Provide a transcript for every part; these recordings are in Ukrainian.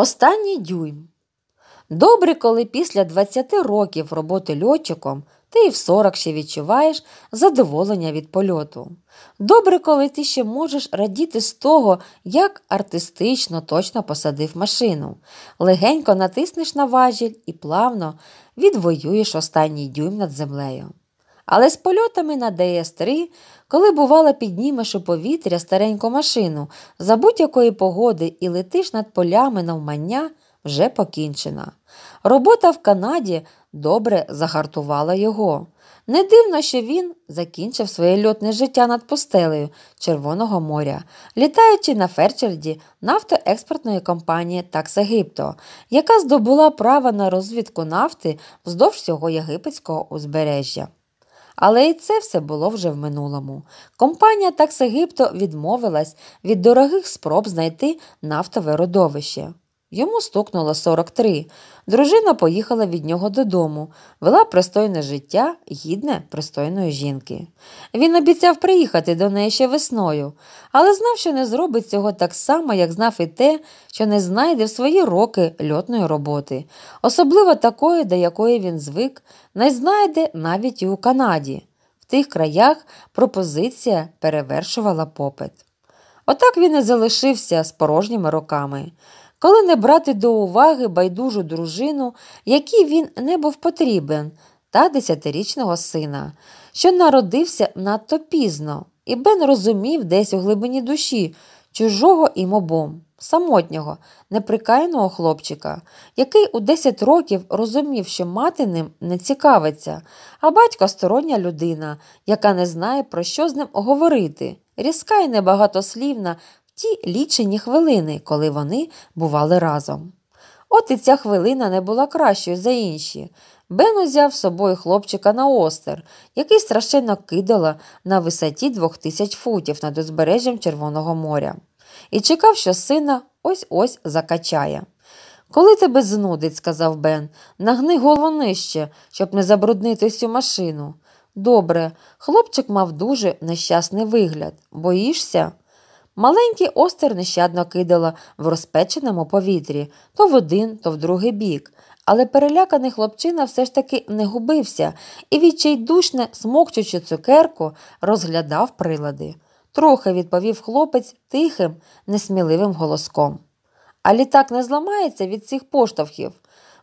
Останній дюйм. Добре, коли після 20 років роботи льотчиком ти і в 40 ще відчуваєш задоволення від польоту. Добре, коли ти ще можеш радіти з того, як артистично точно посадив машину. Легенько натиснеш на важіль і плавно відвоюєш останній дюйм над землею. Але з польотами на ДС-3, коли бувала, піднімеш у повітря стареньку машину за будь-якої погоди і летиш над полями навмання, вже покінчена. Робота в Канаді добре загартувала його. Не дивно, що він закінчив своє льотне життя над пустелею Червоного моря, літаючи на Ферчерді нафтоекспортної компанії Такс яка здобула право на розвідку нафти вздовж всього єгипетського узбережжя. Але і це все було вже в минулому. Компанія Таксегипто відмовилась від дорогих спроб знайти нафтове родовище. Йому стукнуло 43. Дружина поїхала від нього додому, вела пристойне життя, гідне пристойної жінки. Він обіцяв приїхати до неї ще весною, але знав, що не зробить цього так само, як знав і те, що не знайде в свої роки льотної роботи, особливо такої, до якої він звик, не знайде навіть і у Канаді. В тих краях пропозиція перевершувала попит. Отак він і залишився з порожніми роками коли не брати до уваги байдужу дружину, якій він не був потрібен, та десятирічного сина, що народився надто пізно, і Бен розумів десь у глибині душі чужого і мобом, самотнього, неприкаяного хлопчика, який у 10 років розумів, що мати ним не цікавиться, а батько стороння людина, яка не знає, про що з ним говорити. Різка і небагатослівна, ті лічені хвилини, коли вони бували разом. От і ця хвилина не була кращою за інші. Бен узяв з собою хлопчика на остер, який страшенно кидала на висоті двох тисяч футів над узбережжям Червоного моря, і чекав, що сина ось ось закачає. Коли тебе знудить, сказав Бен, нагни голову нижче, щоб не забруднити всю машину. Добре, хлопчик мав дуже нещасний вигляд. Боїшся? Маленький остер нещадно кидала в розпеченому повітрі то в один, то в другий бік. Але переляканий хлопчина все ж таки не губився і, відчайдушне, смокчучи цукерку, розглядав прилади. Трохи відповів хлопець тихим, несміливим голоском. А літак не зламається від цих поштовхів.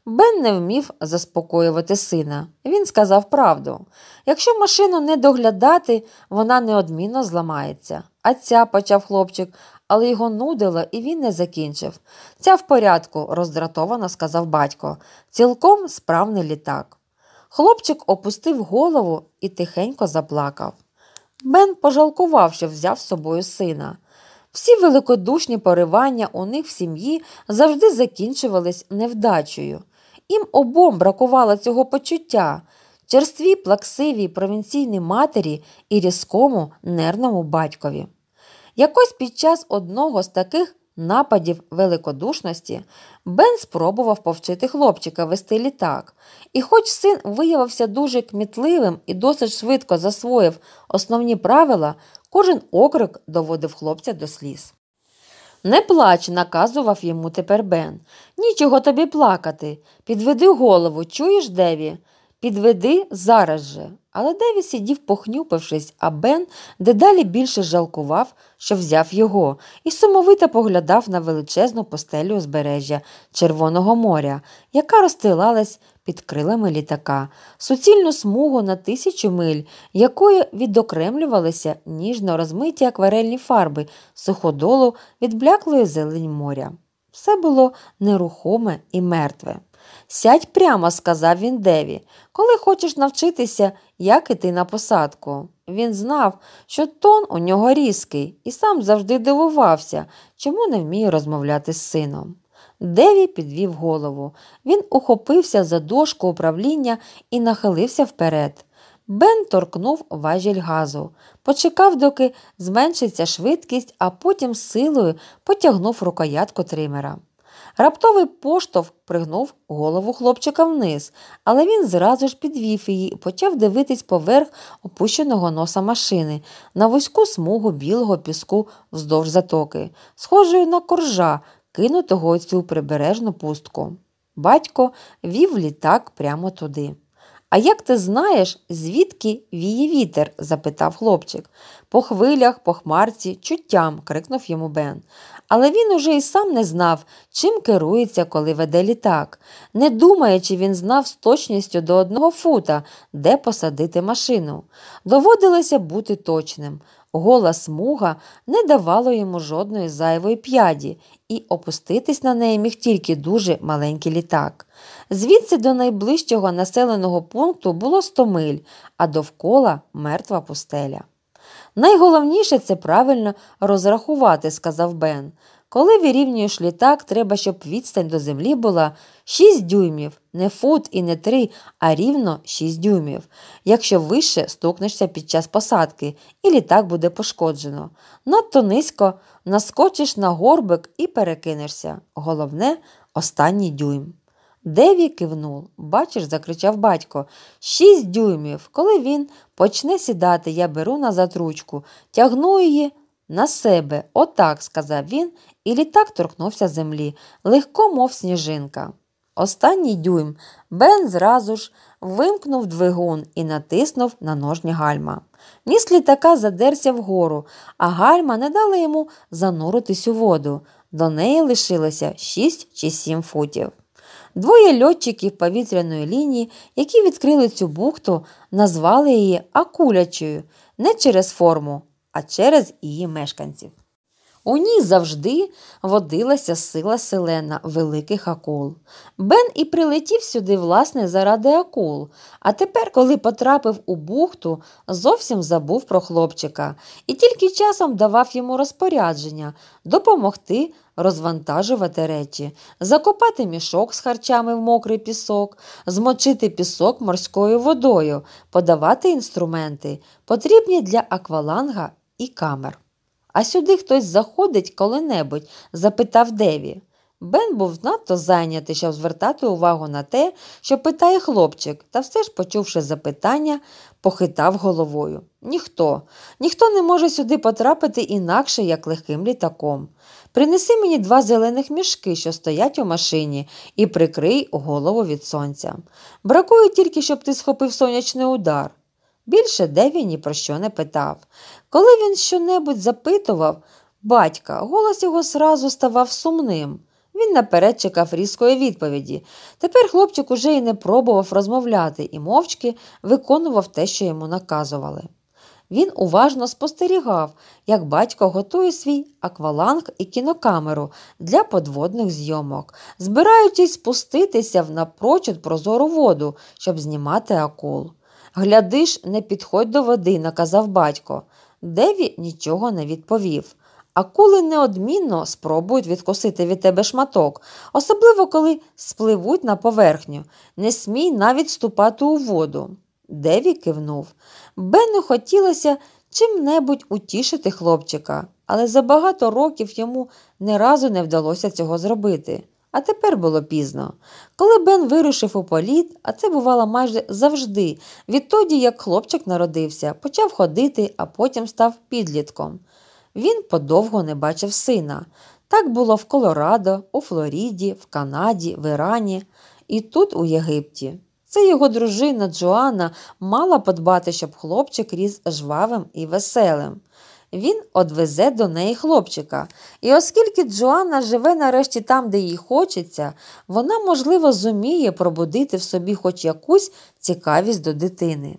Бен не вмів заспокоювати сина. Він сказав правду якщо машину не доглядати, вона неодмінно зламається. А ця почав хлопчик, але його нудило, і він не закінчив. Ця в порядку, роздратовано сказав батько. Цілком справний літак. Хлопчик опустив голову і тихенько заплакав. Бен пожалкував, що взяв з собою сина. Всі великодушні поривання у них в сім'ї завжди закінчувались невдачею. Їм обом бракувало цього почуття, черстві, плаксивій провінційній матері і різкому нервному батькові. Якось під час одного з таких нападів великодушності Бен спробував повчити хлопчика вести літак, і, хоч син виявився дуже кмітливим і досить швидко засвоїв основні правила, кожен окрик доводив хлопця до сліз. Не плач, наказував йому тепер Бен. Нічого тобі плакати. Підведи голову, чуєш, Деві? Підведи зараз же. Але Деві сидів, похнюпившись, а Бен дедалі більше жалкував, що взяв його, і сумовито поглядав на величезну постелю узбережжя Червоного моря, яка розстилалась під крилами літака, суцільну смугу на тисячу миль, якою відокремлювалися ніжно розмиті акварельні фарби суходолу від бляклої зелень моря. Все було нерухоме і мертве. Сядь прямо, сказав він Деві, коли хочеш навчитися, як іти на посадку. Він знав, що тон у нього різкий, і сам завжди дивувався, чому не вміє розмовляти з сином. Деві підвів голову. Він ухопився за дошку управління і нахилився вперед. Бен торкнув важіль газу, почекав, доки зменшиться швидкість, а потім силою потягнув рукоятку тримера. Раптовий поштовх пригнув голову хлопчика вниз, але він зразу ж підвів її і почав дивитись поверх опущеного носа машини на вузьку смугу білого піску вздовж затоки, схожою на коржа, кинутого цю прибережну пустку. Батько вів літак прямо туди. А як ти знаєш, звідки віє вітер? запитав хлопчик. По хвилях, по хмарці, чуттям, крикнув йому Бен. Але він уже і сам не знав, чим керується, коли веде літак. Не думаючи, він знав з точністю до одного фута, де посадити машину. Доводилося бути точним гола смуга не давало йому жодної зайвої п'яді, і опуститись на неї міг тільки дуже маленький літак. Звідси до найближчого населеного пункту було 100 миль, а довкола мертва пустеля. Найголовніше це правильно розрахувати, сказав Бен. Коли вирівнюєш літак, треба, щоб відстань до землі була 6 дюймів, не фут і не 3, а рівно 6 дюймів. Якщо вище стукнешся під час посадки, і літак буде пошкоджено. Надто низько наскочиш на горбик і перекинешся. Головне останній дюйм. Деві кивнув. Бачиш, закричав батько. Шість дюймів. Коли він почне сідати, я беру назад ручку, тягну її. На себе, отак, сказав він, і літак торкнувся землі, легко, мов сніжинка. Останній дюйм Бен зразу ж вимкнув двигун і натиснув на ножні гальма. Ніс літака задерся вгору, а гальма не дала йому зануритись у воду. До неї лишилося 6 чи 7 футів. Двоє льотчиків повітряної лінії, які відкрили цю бухту, назвали її акулячою не через форму, а через її мешканців. У ній завжди водилася сила селена великих акул. Бен і прилетів сюди, власне, заради акул, а тепер, коли потрапив у бухту, зовсім забув про хлопчика і тільки часом давав йому розпорядження допомогти розвантажувати речі, закопати мішок з харчами в мокрий пісок, змочити пісок морською водою, подавати інструменти, потрібні для акваланга і камер. А сюди хтось заходить коли-небудь? запитав Деві. Бен був надто зайнятий, щоб звертати увагу на те, що питає хлопчик, та все ж, почувши запитання, похитав головою. Ніхто, ніхто не може сюди потрапити інакше, як легким літаком. Принеси мені два зелених мішки, що стоять у машині, і прикрий голову від сонця. Бракує тільки, щоб ти схопив сонячний удар. Більше Деві ні про що не питав. Коли він щонебудь запитував батька, голос його сразу ставав сумним. Він наперед чекав різкої відповіді. Тепер хлопчик уже й не пробував розмовляти і мовчки виконував те, що йому наказували. Він уважно спостерігав, як батько готує свій акваланг і кінокамеру для подводних зйомок, збираючись спуститися в напрочуд прозору воду, щоб знімати акул. Глядиш, не підходь до води, наказав батько. Деві нічого не відповів. Акули неодмінно спробують відкосити від тебе шматок, особливо коли спливуть на поверхню. Не смій навіть ступати у воду. Деві кивнув. Бену хотілося чим-небудь утішити хлопчика, але за багато років йому не разу не вдалося цього зробити. А тепер було пізно. Коли Бен вирушив у політ, а це бувало майже завжди, відтоді як хлопчик народився, почав ходити, а потім став підлітком. Він подовго не бачив сина. Так було в Колорадо, у Флоріді, в Канаді, в Ірані і тут у Єгипті. Це його дружина Джоанна мала подбати, щоб хлопчик ріс жвавим і веселим він одвезе до неї хлопчика. І оскільки Джоанна живе нарешті там, де їй хочеться, вона, можливо, зуміє пробудити в собі хоч якусь цікавість до дитини.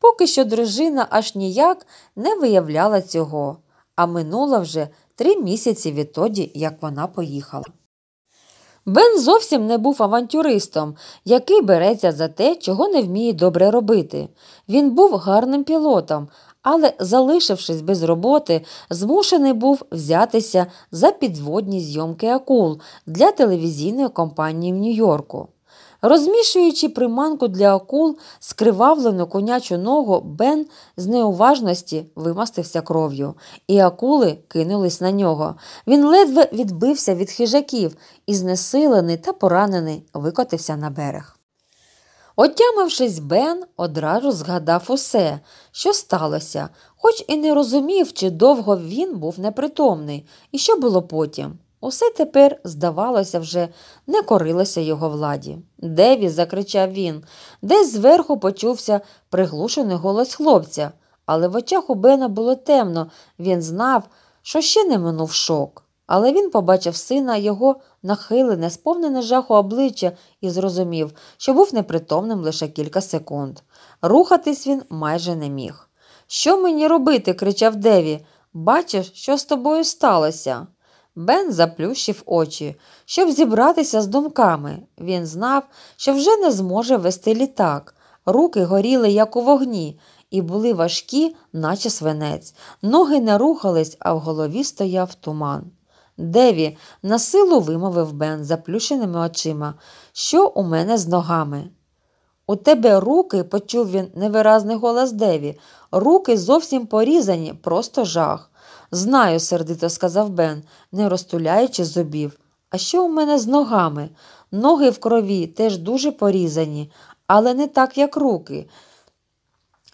Поки що дружина аж ніяк не виявляла цього, а минуло вже три місяці відтоді, як вона поїхала. Бен зовсім не був авантюристом, який береться за те, чого не вміє добре робити. Він був гарним пілотом, але, залишившись без роботи, змушений був взятися за підводні зйомки акул для телевізійної компанії в Нью-Йорку. Розмішуючи приманку для акул, скривавлену конячу ногу, Бен з неуважності вимастився кров'ю, і акули кинулись на нього. Він ледве відбився від хижаків і, знесилений та поранений, викотився на берег. Отямившись, Бен одразу згадав усе, що сталося, хоч і не розумів, чи довго він був непритомний, і що було потім. Усе тепер, здавалося, вже не корилося його владі. Деві, закричав він, десь зверху почувся приглушений голос хлопця, але в очах у Бена було темно, він знав, що ще не минув шок. Але він побачив сина, його нахилене, сповнене жаху обличчя і зрозумів, що був непритомним лише кілька секунд. Рухатись він майже не міг. Що мені робити? кричав Деві. Бачиш, що з тобою сталося? Бен заплющив очі, щоб зібратися з думками. Він знав, що вже не зможе вести літак. Руки горіли, як у вогні, і були важкі, наче свинець. Ноги не рухались, а в голові стояв туман. Деві, насилу вимовив Бен заплющеними очима. Що у мене з ногами? У тебе руки, почув він невиразний голос Деві, руки зовсім порізані, просто жах. Знаю, сердито сказав Бен, не розтуляючи зубів. А що у мене з ногами? Ноги в крові теж дуже порізані, але не так, як руки.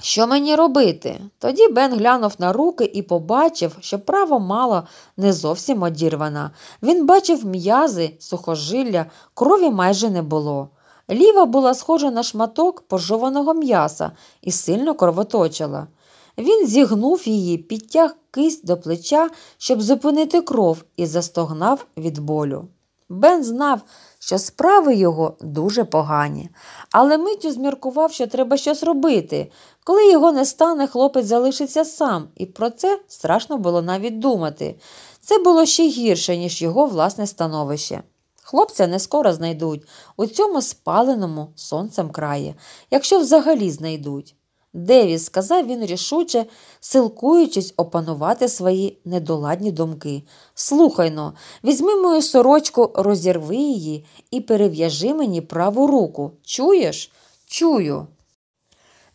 Що мені робити? Тоді Бен глянув на руки і побачив, що право мало не зовсім одірвана. Він бачив м'язи, сухожилля, крові майже не було. Ліва була схожа на шматок пожованого м'яса і сильно кровоточила. Він зігнув її, підтяг кисть до плеча, щоб зупинити кров, і застогнав від болю. Бен знав, що справи його дуже погані. Але миттю зміркував, що треба щось робити. Коли його не стане, хлопець залишиться сам, і про це страшно було навіть думати. Це було ще гірше, ніж його власне становище. Хлопця не скоро знайдуть у цьому спаленому сонцем краї, якщо взагалі знайдуть. Девіс, сказав він рішуче, силкуючись опанувати свої недоладні думки. Слухайно, візьми мою сорочку, розірви її і перев'яжи мені праву руку. Чуєш? Чую.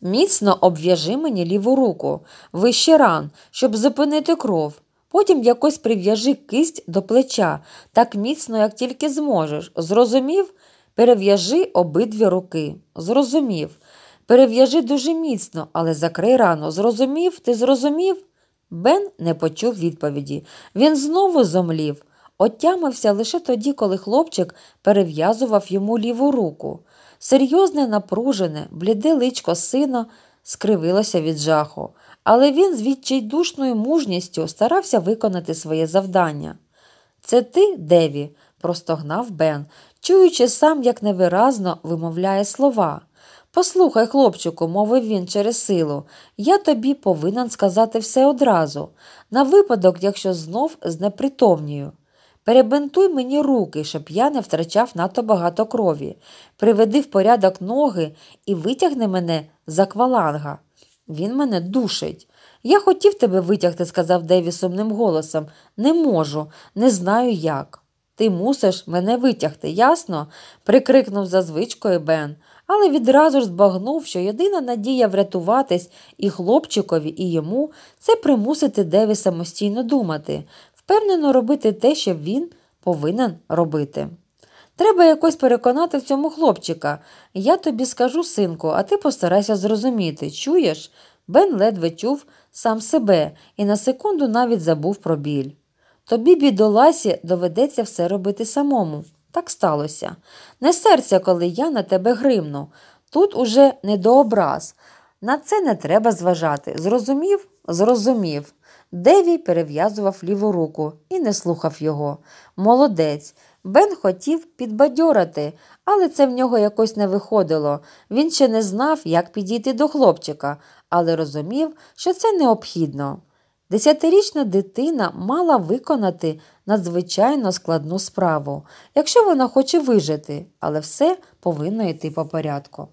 Міцно обв'яжи мені ліву руку, вище ран, щоб зупинити кров. Потім якось прив'яжи кисть до плеча так міцно, як тільки зможеш. Зрозумів? Перев'яжи обидві руки. Зрозумів. Перев'яжи дуже міцно, але закрий рано. Зрозумів? Ти зрозумів? Бен не почув відповіді. Він знову зомлів, отямився лише тоді, коли хлопчик перев'язував йому ліву руку. Серйозне, напружене, бліде личко сина скривилося від жаху, але він з відчайдушною мужністю старався виконати своє завдання. Це ти, Деві? простогнав Бен, чуючи сам, як невиразно вимовляє слова. Послухай, хлопчику, мовив він через силу, я тобі повинен сказати все одразу, на випадок, якщо знов знепритомнію. Перебентуй мені руки, щоб я не втрачав надто багато крові, приведи в порядок ноги і витягни мене з акваланга. Він мене душить. Я хотів тебе витягти, сказав Деві сумним голосом. Не можу, не знаю як. Ти мусиш мене витягти, ясно? прикрикнув за звичкою Бен але відразу ж збагнув, що єдина надія врятуватись і хлопчикові, і йому це примусити Деві самостійно думати, впевнено робити те, що він повинен робити. Треба якось переконати в цьому хлопчика. Я тобі скажу, синку, а ти постарайся зрозуміти, чуєш? Бен ледве чув сам себе і на секунду навіть забув про біль. Тобі, бідоласі, доведеться все робити самому. Так сталося. Не серця, коли я на тебе гримну. Тут уже не до образ. На це не треба зважати. Зрозумів? Зрозумів. Деві перев'язував ліву руку і не слухав його. Молодець. Бен хотів підбадьорити, але це в нього якось не виходило. Він ще не знав, як підійти до хлопчика, але розумів, що це необхідно. Десятирічна дитина мала виконати надзвичайно складну справу, якщо вона хоче вижити, але все повинно йти по порядку.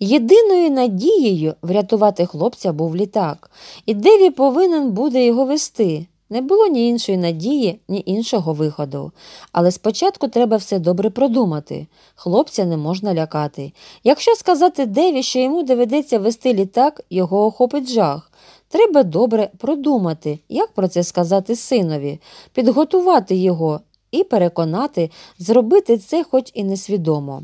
Єдиною надією врятувати хлопця був літак, і Деві повинен буде його вести. Не було ні іншої надії, ні іншого виходу. Але спочатку треба все добре продумати. Хлопця не можна лякати. Якщо сказати Деві, що йому доведеться вести літак, його охопить жах. Треба добре продумати, як про це сказати синові, підготувати його і переконати, зробити це хоч і несвідомо.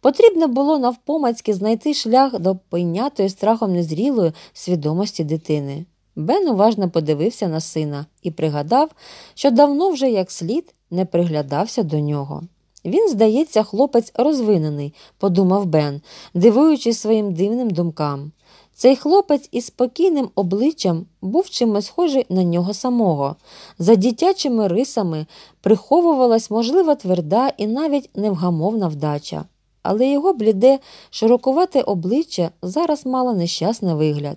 Потрібно було навпомацьки знайти шлях до пойнятої страхом незрілої свідомості дитини. Бен уважно подивився на сина і пригадав, що давно вже як слід не приглядався до нього. Він, здається, хлопець розвинений, подумав Бен, дивуючись своїм дивним думкам. Цей хлопець із спокійним обличчям був чимось схожий на нього самого. За дитячими рисами приховувалась, можливо, тверда і навіть невгамовна вдача, але його бліде, широкувате обличчя зараз мало нещасний вигляд.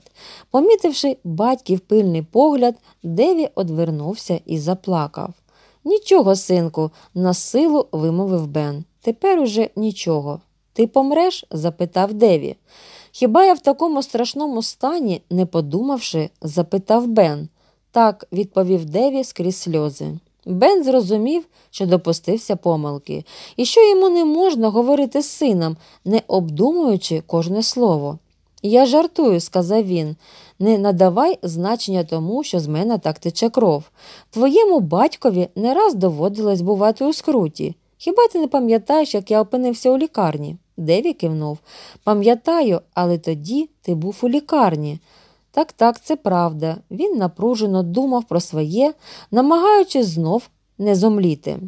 Помітивши батьків пильний погляд, Деві одвернувся і заплакав. Нічого, синку, на силу вимовив Бен. Тепер уже нічого. Ти помреш? запитав Деві. Хіба я в такому страшному стані, не подумавши, запитав Бен. Так, відповів Деві скрізь сльози. Бен зрозумів, що допустився помилки, і що йому не можна говорити з сином, не обдумуючи кожне слово. Я жартую, сказав він, не надавай значення тому, що з мене так тече кров. Твоєму батькові не раз доводилось бувати у скруті. Хіба ти не пам'ятаєш, як я опинився у лікарні? Деві кивнув. Пам'ятаю, але тоді ти був у лікарні. Так, так, це правда. Він напружено думав про своє, намагаючись знов не зомліти.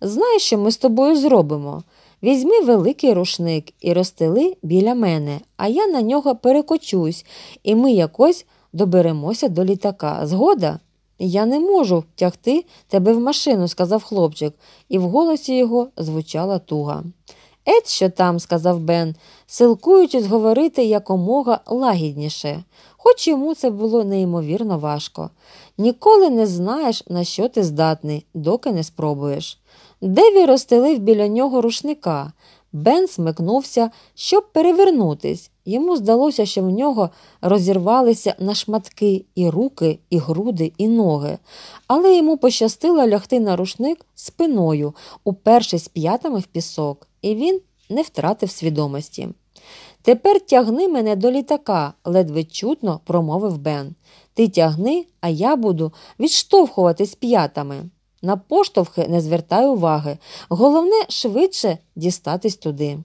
Знаєш, що ми з тобою зробимо? Візьми великий рушник і розстели біля мене, а я на нього перекочусь, і ми якось доберемося до літака. Згода? Я не можу втягти тебе в машину, сказав хлопчик, і в голосі його звучала туга. Ет, що там, сказав Бен, силкуючись говорити якомога лагідніше, хоч йому це було неймовірно важко. Ніколи не знаєш, на що ти здатний, доки не спробуєш. Деві розстелив біля нього рушника. Бен смикнувся, щоб перевернутись, Йому здалося, що в нього розірвалися на шматки і руки, і груди, і ноги, але йому пощастило лягти на рушник спиною, упершись п'ятами в пісок, і він не втратив свідомості. Тепер тягни мене до літака, ледве чутно промовив Бен. Ти тягни, а я буду відштовхуватись п'ятами. На поштовхи не звертай уваги, головне швидше дістатись туди.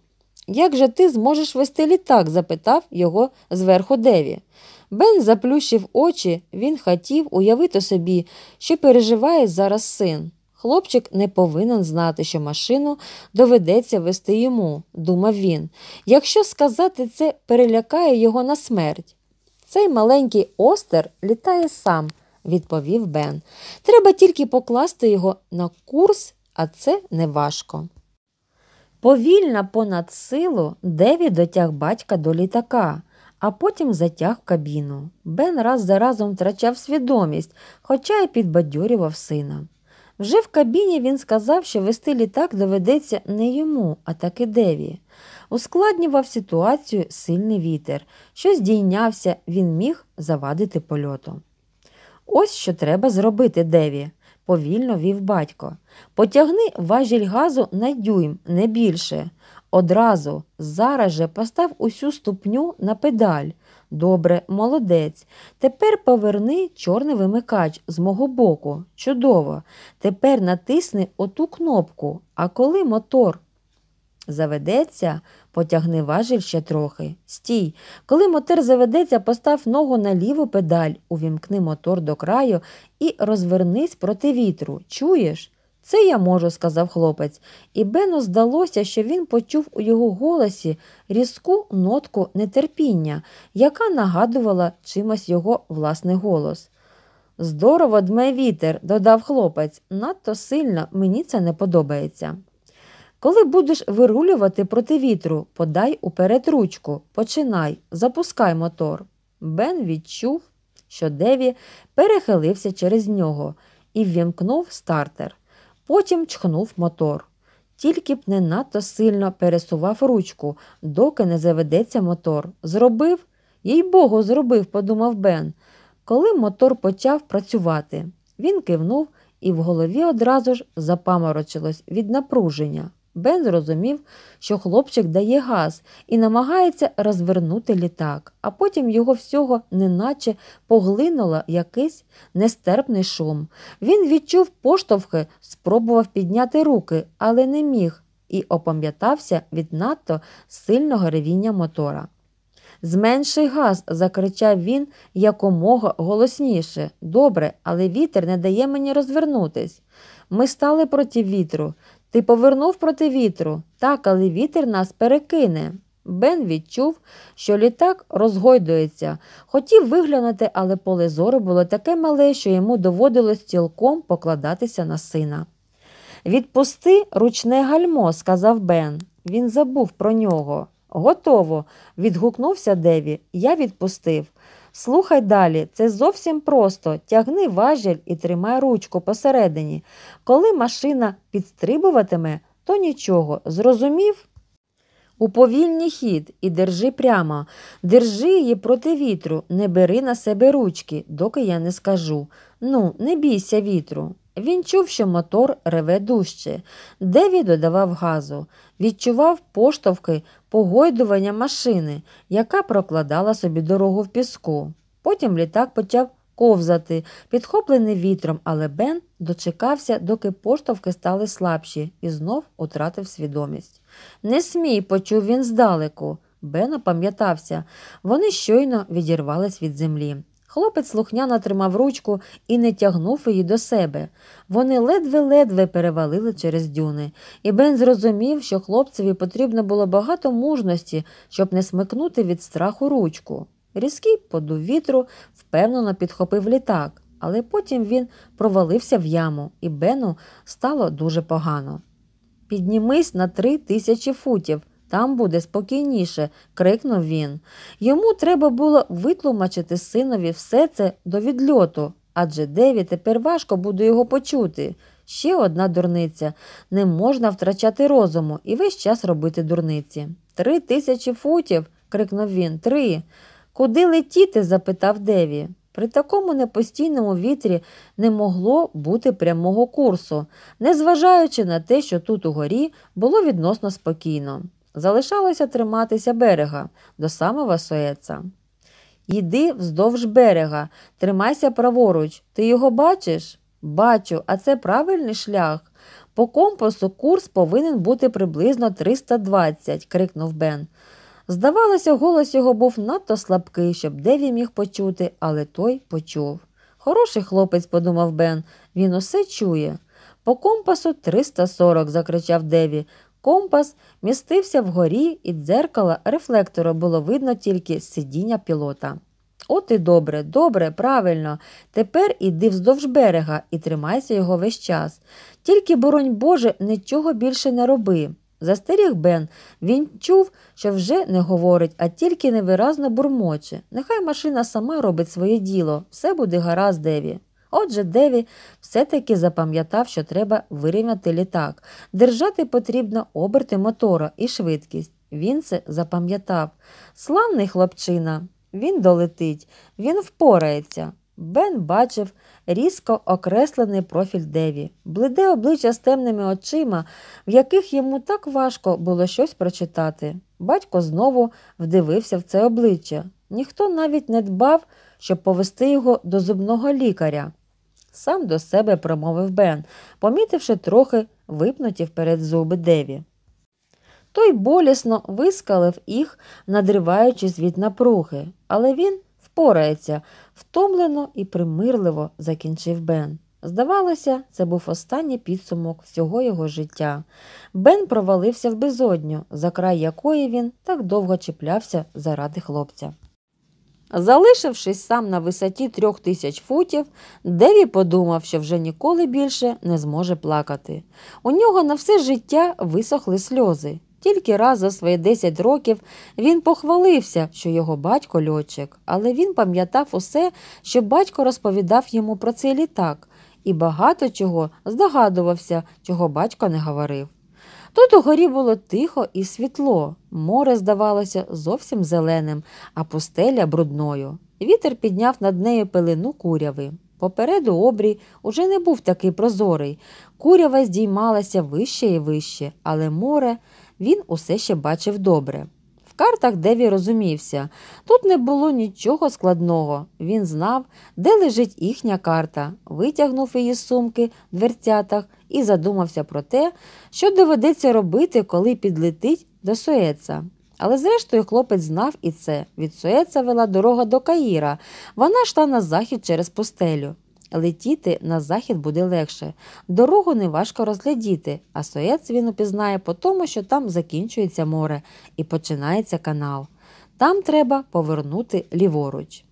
Як же ти зможеш вести літак? запитав його зверху Деві. Бен заплющив очі, він хотів уявити собі, що переживає зараз син. Хлопчик не повинен знати, що машину доведеться вести йому, думав він. Якщо сказати це, перелякає його на смерть. Цей маленький остер літає сам, відповів Бен. Треба тільки покласти його на курс, а це неважко. Повільна понад силу Деві дотяг батька до літака, а потім затяг в кабіну. Бен раз за разом втрачав свідомість, хоча й підбадьорював сина. Вже в кабіні він сказав, що вести літак доведеться не йому, а таки Деві. Ускладнював ситуацію сильний вітер, що здійнявся, він міг завадити польоту. Ось що треба зробити Деві, повільно вів батько. Потягни важіль газу на дюйм, не більше. Одразу, зараз же постав усю ступню на педаль. Добре, молодець. Тепер поверни чорний вимикач з мого боку. Чудово. Тепер натисни оту кнопку, а коли мотор заведеться, потягни важіль ще трохи. Стій, коли мотор заведеться, постав ногу на ліву педаль, увімкни мотор до краю і розвернись проти вітру. Чуєш? Це я можу, сказав хлопець, і Бену здалося, що він почув у його голосі різку нотку нетерпіння, яка нагадувала чимось його власний голос. Здорово дме вітер, додав хлопець, надто сильно мені це не подобається. Коли будеш вирулювати проти вітру, подай уперед ручку, починай, запускай мотор. Бен відчув, що Деві перехилився через нього і ввімкнув стартер. Потім чхнув мотор. Тільки б не надто сильно пересував ручку, доки не заведеться мотор. Зробив, їй богу, зробив, подумав Бен. Коли мотор почав працювати, він кивнув і в голові одразу ж запаморочилось від напруження. Бен зрозумів, що хлопчик дає газ і намагається розвернути літак, а потім його всього неначе поглинуло якийсь нестерпний шум. Він відчув поштовхи, спробував підняти руки, але не міг і опам'ятався від надто сильного ревіння мотора. Зменший газ, закричав він якомога голосніше. Добре, але вітер не дає мені розвернутись. Ми стали проти вітру. Ти повернув проти вітру, так, але вітер нас перекине. Бен відчув, що літак розгойдується. Хотів виглянути, але поле зору було таке мале, що йому доводилось цілком покладатися на сина. Відпусти ручне гальмо, сказав Бен. Він забув про нього. Готово. відгукнувся Деві. Я відпустив. Слухай далі, це зовсім просто. Тягни важіль і тримай ручку посередині. Коли машина підстрибуватиме, то нічого. Зрозумів? Уповільні хід і держи прямо, держи її проти вітру, не бери на себе ручки, доки я не скажу. Ну, не бійся вітру. Він чув, що мотор реве дужче, Деві додавав газу, відчував поштовхи погойдування машини, яка прокладала собі дорогу в піску. Потім літак почав ковзати, підхоплений вітром, але Бен дочекався, доки поштовки стали слабші, і знов утратив свідомість. Не смій, почув він здалеку. Бен опам'ятався. Вони щойно відірвались від землі. Хлопець слухняно тримав ручку і не тягнув її до себе. Вони ледве-ледве перевалили через дюни, і Бен зрозумів, що хлопцеві потрібно було багато мужності, щоб не смикнути від страху ручку. Різкий подув вітру впевнено підхопив літак, але потім він провалився в яму, і Бену стало дуже погано. Піднімись на три тисячі футів там буде спокійніше, крикнув він. Йому треба було витлумачити синові все це до відльоту, адже Деві тепер важко буде його почути. Ще одна дурниця не можна втрачати розуму і весь час робити дурниці. Три тисячі футів. крикнув він. Три. Куди летіти? запитав Деві. При такому непостійному вітрі не могло бути прямого курсу, незважаючи на те, що тут у горі було відносно спокійно. Залишалося триматися берега до самого Суеца. Іди вздовж берега, тримайся праворуч, ти його бачиш? Бачу, а це правильний шлях. По компасу курс повинен бути приблизно 320, крикнув Бен. Здавалося, голос його був надто слабкий, щоб Деві міг почути, але той почув. Хороший хлопець, подумав Бен, він усе чує. По компасу 340, закричав Деві. Компас містився вгорі, і дзеркала рефлектора було видно тільки з сидіння пілота. От і добре, добре, правильно. Тепер іди вздовж берега і тримайся його весь час. Тільки, боронь Боже, нічого більше не роби. Застеріг Бен, він чув, що вже не говорить, а тільки невиразно бурмоче. Нехай машина сама робить своє діло, все буде гаразд, Деві. Отже, Деві все-таки запам'ятав, що треба вирівняти літак. Держати потрібно оберти мотора і швидкість. Він це запам'ятав. Славний хлопчина, він долетить, він впорається. Бен бачив різко окреслений профіль Деві, блиде обличчя з темними очима, в яких йому так важко було щось прочитати. Батько знову вдивився в це обличчя. Ніхто навіть не дбав, щоб повести його до зубного лікаря. Сам до себе промовив Бен, помітивши трохи випнуті вперед зуби Деві. Той болісно вискалив їх, надриваючись від напруги, але він впорається, втомлено і примирливо закінчив Бен. Здавалося, це був останній підсумок всього його життя. Бен провалився в безодню, за край якої він так довго чіплявся заради хлопця. Залишившись сам на висоті трьох тисяч футів, Деві подумав, що вже ніколи більше не зможе плакати. У нього на все життя висохли сльози. Тільки раз за свої 10 років він похвалився, що його батько льотчик, але він пам'ятав усе, що батько розповідав йому про цей літак, і багато чого здогадувався, чого батько не говорив. Тут угорі було тихо і світло, море здавалося зовсім зеленим, а пустеля брудною. Вітер підняв над нею пилину куряви. Попереду обрій уже не був такий прозорий. Курява здіймалася вище і вище, але море він усе ще бачив добре картах Деві розумівся. Тут не було нічого складного. Він знав, де лежить їхня карта, витягнув її з сумки в дверцятах і задумався про те, що доведеться робити, коли підлетить до Суеца. Але, зрештою, хлопець знав і це. Від Суеца вела дорога до Каїра. Вона йшла на захід через пустелю летіти на захід буде легше. Дорогу неважко розглядіти, а Суец він упізнає по тому, що там закінчується море і починається канал. Там треба повернути ліворуч.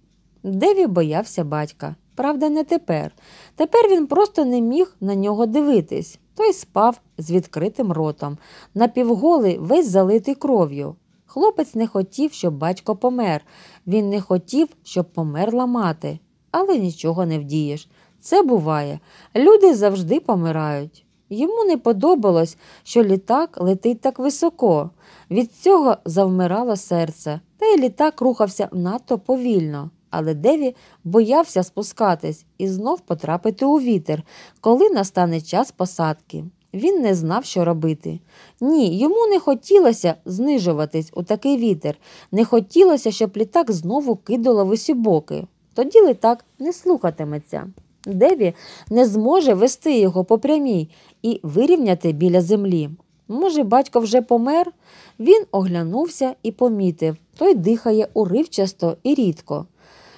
Деві боявся батька. Правда, не тепер. Тепер він просто не міг на нього дивитись. Той спав з відкритим ротом, напівголий, весь залитий кров'ю. Хлопець не хотів, щоб батько помер. Він не хотів, щоб померла мати але нічого не вдієш. Це буває. Люди завжди помирають. Йому не подобалось, що літак летить так високо. Від цього завмирало серце, та й літак рухався надто повільно. Але Деві боявся спускатись і знов потрапити у вітер, коли настане час посадки. Він не знав, що робити. Ні, йому не хотілося знижуватись у такий вітер, не хотілося, щоб літак знову кидало в усі боки. Тоді літак не слухатиметься. Деві не зможе вести його по прямій і вирівняти біля землі. Може, батько вже помер? Він оглянувся і помітив той дихає уривчасто і рідко.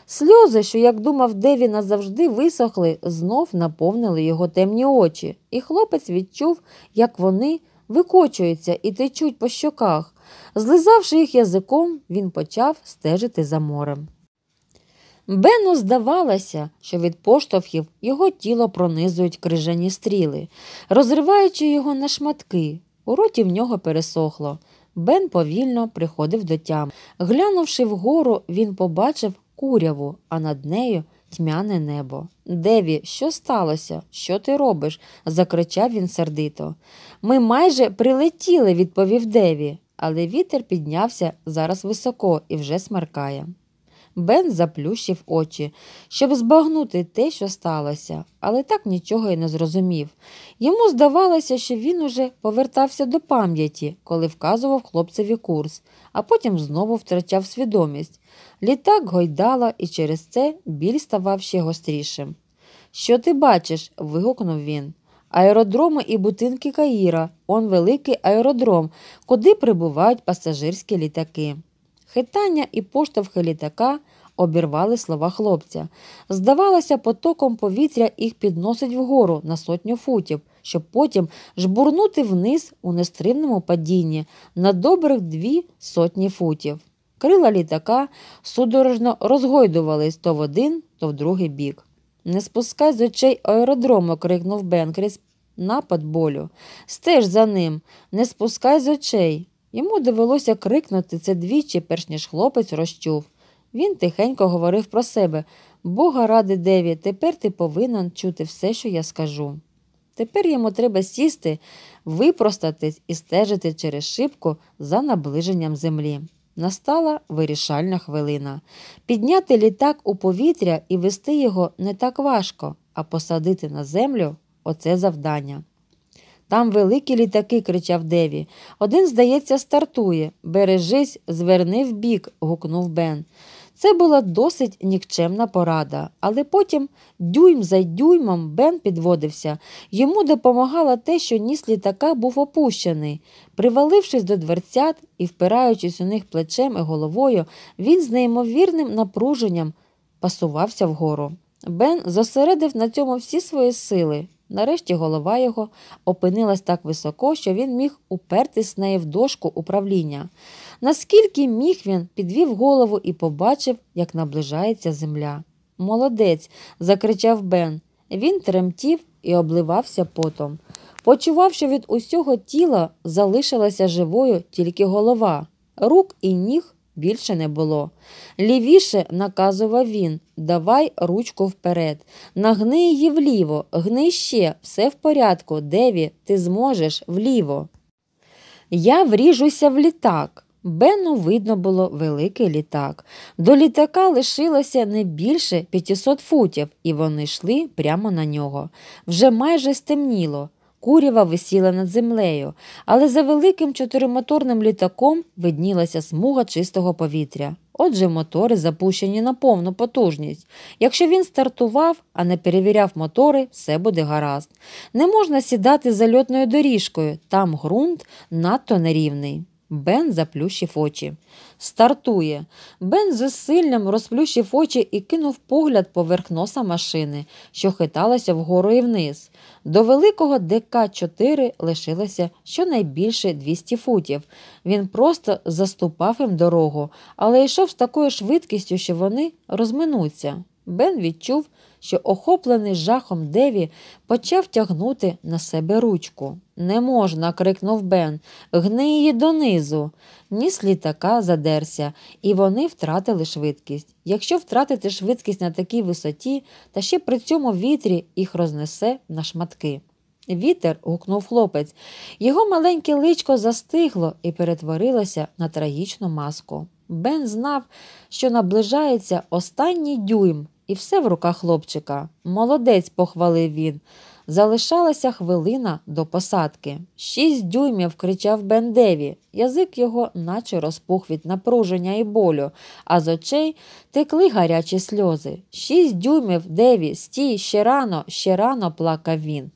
Сльози, що, як думав, Деві назавжди висохли, знов наповнили його темні очі, і хлопець відчув, як вони викочуються і течуть по щоках. Злизавши їх язиком, він почав стежити за морем. Бену здавалося, що від поштовхів його тіло пронизують крижані стріли, розриваючи його на шматки. У роті в нього пересохло. Бен повільно приходив до тям. Глянувши вгору, він побачив куряву, а над нею тьмяне небо. Деві, що сталося? Що ти робиш? закричав він сердито. Ми майже прилетіли, відповів Деві, але вітер піднявся зараз високо і вже смеркає. Бен заплющив очі, щоб збагнути те, що сталося, але так нічого й не зрозумів. Йому здавалося, що він уже повертався до пам'яті, коли вказував хлопцеві курс, а потім знову втрачав свідомість. Літак гойдала і через це біль ставав ще гострішим. Що ти бачиш? вигукнув він. Аеродроми і бутинки Каїра, он великий аеродром, куди прибувають пасажирські літаки. Хитання і поштовхи літака обірвали слова хлопця. Здавалося, потоком повітря їх підносить вгору на сотню футів, щоб потім жбурнути вниз у нестримному падінні на добрих дві сотні футів. Крила літака судорожно розгойдувались то в один, то в другий бік. Не спускай з очей аеродрому, крикнув Бенкріс. Напад болю. Стеж за ним, не спускай з очей. Йому довелося крикнути це двічі, перш ніж хлопець розчув. Він тихенько говорив про себе Бога ради Деві, тепер ти повинен чути все, що я скажу. Тепер йому треба сісти, випростатись і стежити через шибку за наближенням землі. Настала вирішальна хвилина. Підняти літак у повітря і вести його не так важко, а посадити на землю оце завдання. Там великі літаки, кричав Деві. Один, здається, стартує. Бережись, зверни вбік, гукнув Бен. Це була досить нікчемна порада, але потім дюйм за дюймом Бен підводився. Йому допомагало те, що ніс літака був опущений. Привалившись до дверцят і впираючись у них плечем і головою, він з неймовірним напруженням пасувався вгору. Бен зосередив на цьому всі свої сили. Нарешті голова його опинилась так високо, що він міг упертись нею в дошку управління. Наскільки міг він підвів голову і побачив, як наближається земля. Молодець, закричав Бен. Він тремтів і обливався потом. Почував, що від усього тіла залишилася живою тільки голова, рук і ніг більше не було. Лівіше, наказував він, давай ручку вперед. Нагни її вліво, гни ще, все в порядку, Деві, ти зможеш вліво. Я вріжуся в літак. Бену видно було великий літак. До літака лишилося не більше 500 футів, і вони йшли прямо на нього. Вже майже стемніло. Курява висіла над землею, але за великим чотиримоторним літаком виднілася смуга чистого повітря. Отже, мотори запущені на повну потужність. Якщо він стартував, а не перевіряв мотори, все буде гаразд. Не можна сідати за льотною доріжкою, там ґрунт надто нерівний. Бен заплющив очі. Стартує. Бен з зусиллям розплющив очі і кинув погляд поверх носа машини, що хиталася вгору і вниз. До великого ДК-4 лишилося щонайбільше 200 футів. Він просто заступав їм дорогу, але йшов з такою швидкістю, що вони розминуться. Бен відчув, що охоплений жахом Деві почав тягнути на себе ручку. Не можна, крикнув Бен, гни її донизу. Ніс літака задерся, і вони втратили швидкість. Якщо втратити швидкість на такій висоті, та ще при цьому вітрі їх рознесе на шматки. Вітер гукнув хлопець, його маленьке личко застигло і перетворилося на трагічну маску. Бен знав, що наближається останній дюйм і все в руках хлопчика. Молодець, похвалив він. Залишалася хвилина до посадки. Шість дюймів кричав Бендеві. Язик його наче розпух від напруження і болю, а з очей текли гарячі сльози. Шість дюймів Деві, стій, ще рано, ще рано плакав він.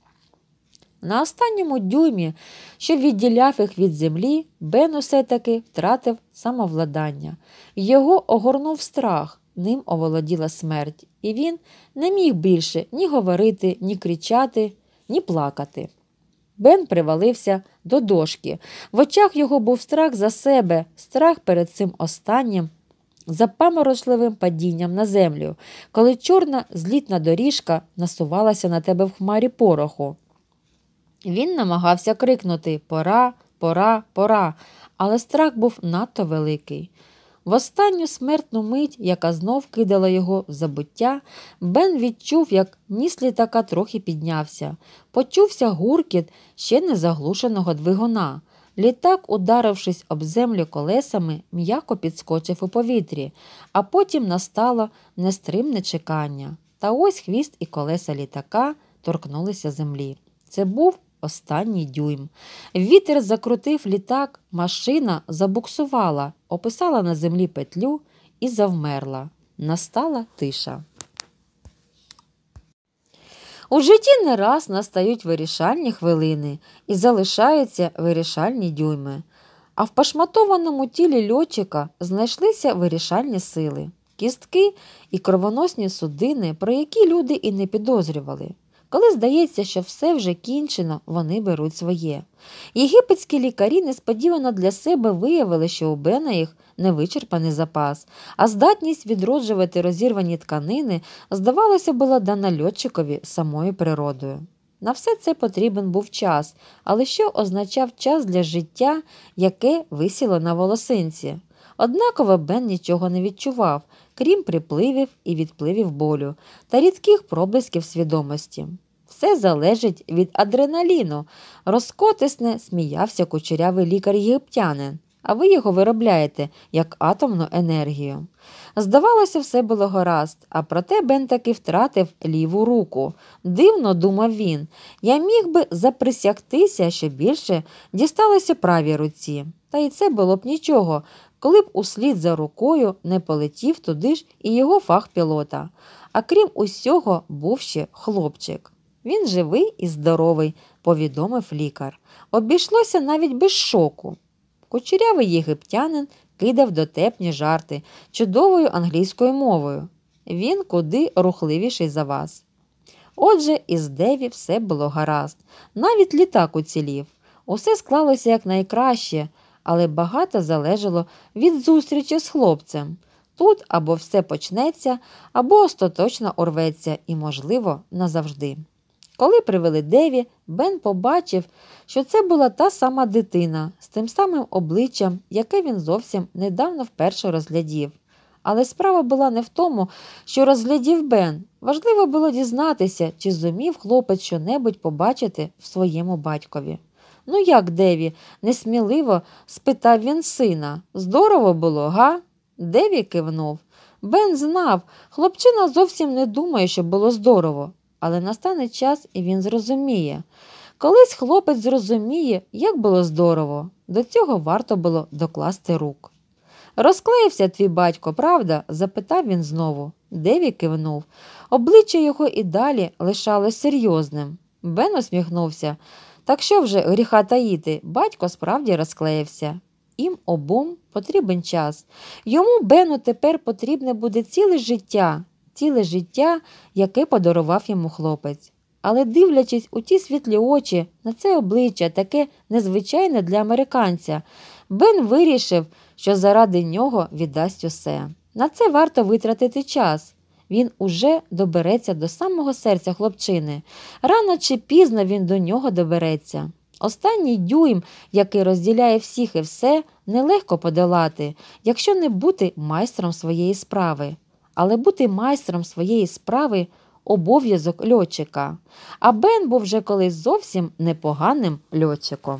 На останньому дюймі, що відділяв їх від землі, Бен усе таки втратив самовладання. Його огорнув страх. Ним оволоділа смерть, і він не міг більше ні говорити, ні кричати, ні плакати. Бен привалився до дошки. В очах його був страх за себе, страх перед цим останнім, за падінням на землю, коли чорна злітна доріжка насувалася на тебе в хмарі пороху. Він намагався крикнути Пора, пора, пора, але страх був надто великий. В останню смертну мить, яка знов кидала його в забуття, Бен відчув, як ніс літака трохи піднявся. Почувся гуркіт ще не заглушеного двигуна. Літак, ударившись об землю колесами, м'яко підскочив у повітрі, а потім настало нестримне чекання. Та ось хвіст і колеса літака торкнулися землі. Це був останній дюйм. Вітер закрутив літак, машина забуксувала, описала на землі петлю і завмерла. Настала тиша. У житті не раз настають вирішальні хвилини і залишаються вирішальні дюйми. А в пошматованому тілі льотчика знайшлися вирішальні сили, кістки і кровоносні судини, про які люди і не підозрювали. Коли здається, що все вже кінчено, вони беруть своє. Єгипетські лікарі несподівано для себе виявили, що у Бена їх не вичерпаний запас, а здатність відроджувати розірвані тканини, здавалося, була дана льотчикові самою природою. На все це потрібен був час, але що означав час для життя, яке висіло на волосинці? Однаково Бен нічого не відчував, крім припливів і відпливів болю та рідких проблисків свідомості. Все залежить від адреналіну, розкотисне сміявся кучерявий лікар єгиптянин, а ви його виробляєте як атомну енергію. Здавалося, все було гаразд, а проте Бен таки втратив ліву руку. Дивно думав він, я міг би заприсягтися, що більше дісталося правій руці. Та й це було б нічого, коли б услід за рукою не полетів туди ж і його фах пілота. А крім усього, був ще хлопчик. Він живий і здоровий, повідомив лікар. Обійшлося навіть без шоку. Кучерявий єгиптянин кидав дотепні жарти чудовою англійською мовою. Він куди рухливіший за вас. Отже, із Деві все було гаразд, навіть літак уцілів. Усе склалося якнайкраще але багато залежало від зустрічі з хлопцем. Тут або все почнеться, або остаточно орветься і, можливо, назавжди. Коли привели Деві, Бен побачив, що це була та сама дитина з тим самим обличчям, яке він зовсім недавно вперше розглядів. Але справа була не в тому, що розглядів Бен. Важливо було дізнатися, чи зумів хлопець щонебудь побачити в своєму батькові. Ну як, Деві? несміливо спитав він сина. Здорово було, га? Деві кивнув. Бен знав, хлопчина зовсім не думає, що було здорово, але настане час і він зрозуміє. Колись хлопець зрозуміє, як було здорово, до цього варто було докласти рук. Розклеївся твій батько, правда? запитав він знову. Деві кивнув. Обличчя його і далі лишалось серйозним. Бен усміхнувся. Так що вже гріха таїти, батько справді розклеївся. Їм обом потрібен час. Йому Бену тепер потрібне буде ціле життя, ціле життя, яке подарував йому хлопець. Але, дивлячись у ті світлі очі, на це обличчя таке незвичайне для американця, Бен вирішив, що заради нього віддасть усе. На це варто витратити час він уже добереться до самого серця хлопчини. Рано чи пізно він до нього добереться. Останній дюйм, який розділяє всіх і все, нелегко подолати, якщо не бути майстром своєї справи. Але бути майстром своєї справи обов'язок льотчика. А Бен був вже колись зовсім непоганим льотчиком.